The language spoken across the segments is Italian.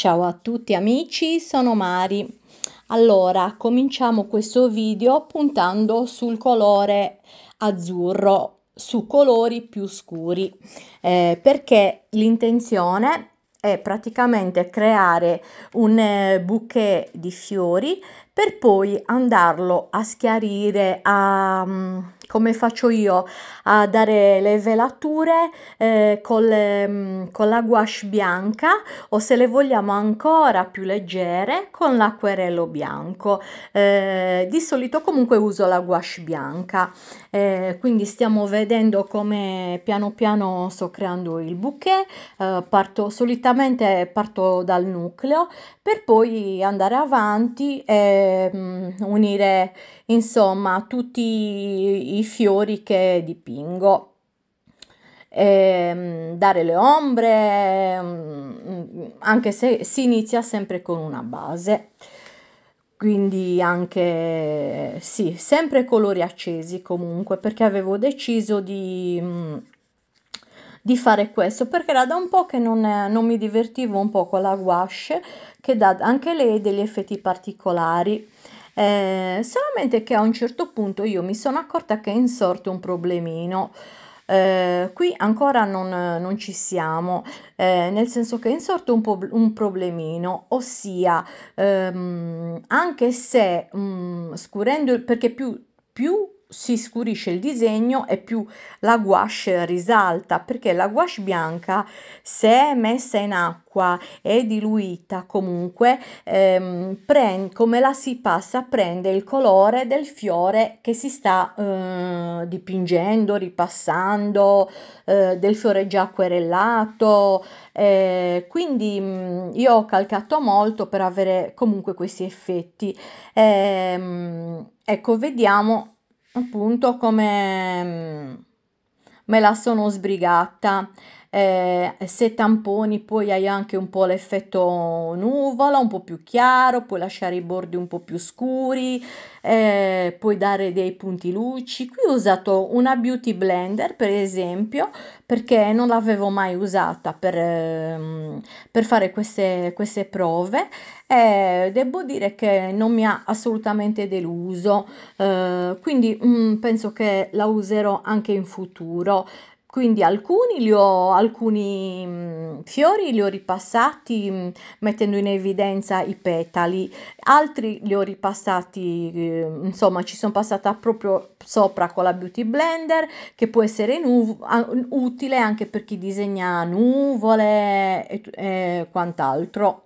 Ciao a tutti amici, sono Mari. Allora, cominciamo questo video puntando sul colore azzurro, su colori più scuri, eh, perché l'intenzione è praticamente creare un eh, bouquet di fiori per poi andarlo a schiarire, a... Um, come faccio io a dare le velature eh, con, le, mm, con, la gouache bianca o se le vogliamo ancora più leggere con l'acquerello bianco eh, di solito comunque uso la gouache bianca eh, quindi stiamo vedendo come piano piano sto creando il bouquet eh, parto solitamente parto dal nucleo per poi andare avanti e mm, unire insomma tutti i i fiori che dipingo. E, ehm, dare le ombre, mm, mm, anche se si inizia sempre con una base. Quindi anche sì, sempre colori accesi comunque, perché avevo deciso di, mm, di fare questo, perché era da un po' che non, non mi divertivo un po' con la gouache, che dà anche lei degli effetti particolari eh, solamente che a un certo punto io mi sono accorta che è insorto un problemino. Eh, qui ancora non, non ci siamo, eh, nel senso che è insorto un, po- un problemino, ossia ehm, anche se mh, mm, scurendo, perché più, più si scurisce il disegno e più la gouache risalta perché la gouache bianca se messa in acqua e diluita comunque ehm, prend, come la si passa prende il colore del fiore che si sta eh, dipingendo ripassando eh, del fiore già acquerellato eh, quindi mh, mm, io ho calcato molto per avere comunque questi effetti ehm, ecco vediamo appunto come mm, me la sono sbrigata eh, se tamponi poi hai anche un po' l'effetto nuvola, un po' più chiaro, puoi lasciare i bordi un po' più scuri, eh, puoi dare dei punti luci. Qui ho usato una Beauty Blender per esempio perché non l'avevo mai usata per, ehm, per fare queste, queste prove e eh, devo dire che non mi ha assolutamente deluso eh, quindi mh, mm, penso che la userò anche in futuro quindi alcuni, li ho, alcuni mm, fiori li ho ripassati mm, mettendo in evidenza i petali, altri li ho ripassati, eh, insomma ci sono passata proprio sopra con la Beauty Blender che può essere nu- utile anche per chi disegna nuvole e, e quant'altro.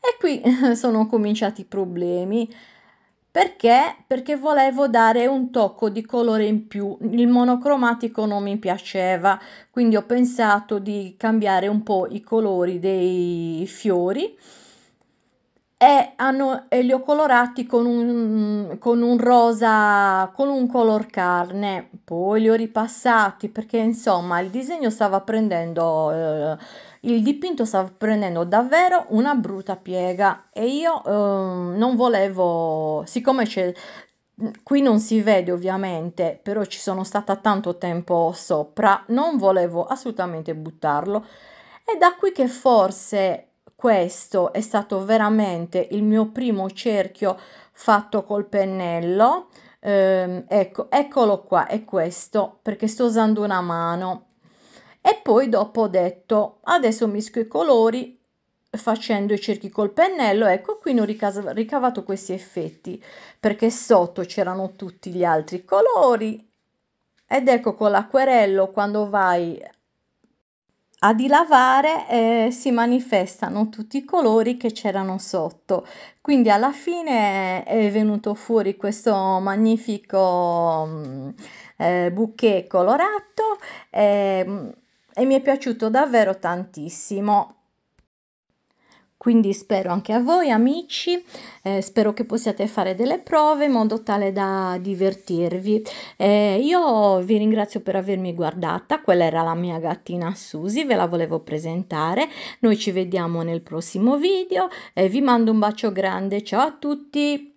E qui sono cominciati i problemi perché? Perché volevo dare un tocco di colore in più, il monocromatico non mi piaceva, quindi ho pensato di cambiare un po' i colori dei fiori e, hanno, e li ho colorati con un, con un rosa, con un color carne, poi li ho ripassati perché insomma il disegno stava prendendo, eh, il dipinto stava prendendo davvero una brutta piega e io eh, non volevo, siccome c'è, qui non si vede ovviamente però ci sono stata tanto tempo sopra non volevo assolutamente buttarlo è da qui che forse questo è stato veramente il mio primo cerchio fatto col pennello ehm, ecco eccolo qua è questo perché sto usando una mano e poi dopo ho detto adesso mischio i colori facendo i cerchi col pennello ecco qui ho ricavato questi effetti perché sotto c'erano tutti gli altri colori ed ecco con l'acquerello quando vai a dilavare eh, si manifestano tutti i colori che c'erano sotto. Quindi alla fine è venuto fuori questo magnifico mm, eh, bouquet colorato eh, e mi è piaciuto davvero tantissimo. Quindi spero anche a voi amici, eh, spero che possiate fare delle prove in modo tale da divertirvi. Eh, io vi ringrazio per avermi guardata, quella era la mia gattina Susi, ve la volevo presentare. Noi ci vediamo nel prossimo video, eh, vi mando un bacio grande, ciao a tutti!